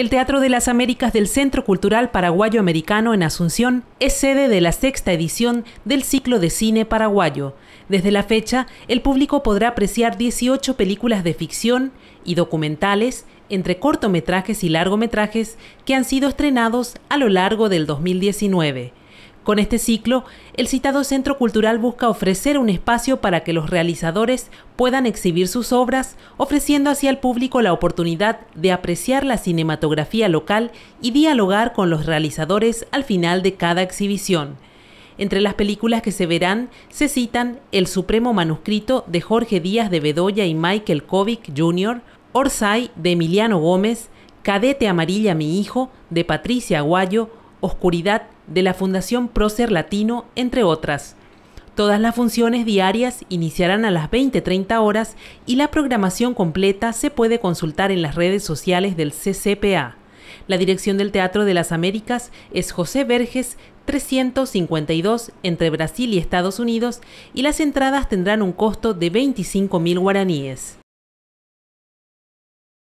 El Teatro de las Américas del Centro Cultural Paraguayo Americano en Asunción es sede de la sexta edición del ciclo de cine paraguayo. Desde la fecha, el público podrá apreciar 18 películas de ficción y documentales entre cortometrajes y largometrajes que han sido estrenados a lo largo del 2019. Con este ciclo, el citado Centro Cultural busca ofrecer un espacio para que los realizadores puedan exhibir sus obras, ofreciendo así al público la oportunidad de apreciar la cinematografía local y dialogar con los realizadores al final de cada exhibición. Entre las películas que se verán se citan El Supremo Manuscrito de Jorge Díaz de Bedoya y Michael Kovic Jr., Orsay de Emiliano Gómez, Cadete Amarilla Mi Hijo de Patricia Aguayo, Oscuridad de la Fundación Procer Latino, entre otras. Todas las funciones diarias iniciarán a las 20:30 horas y la programación completa se puede consultar en las redes sociales del CCPA. La dirección del Teatro de las Américas es José Verges 352 entre Brasil y Estados Unidos y las entradas tendrán un costo de 25.000 guaraníes.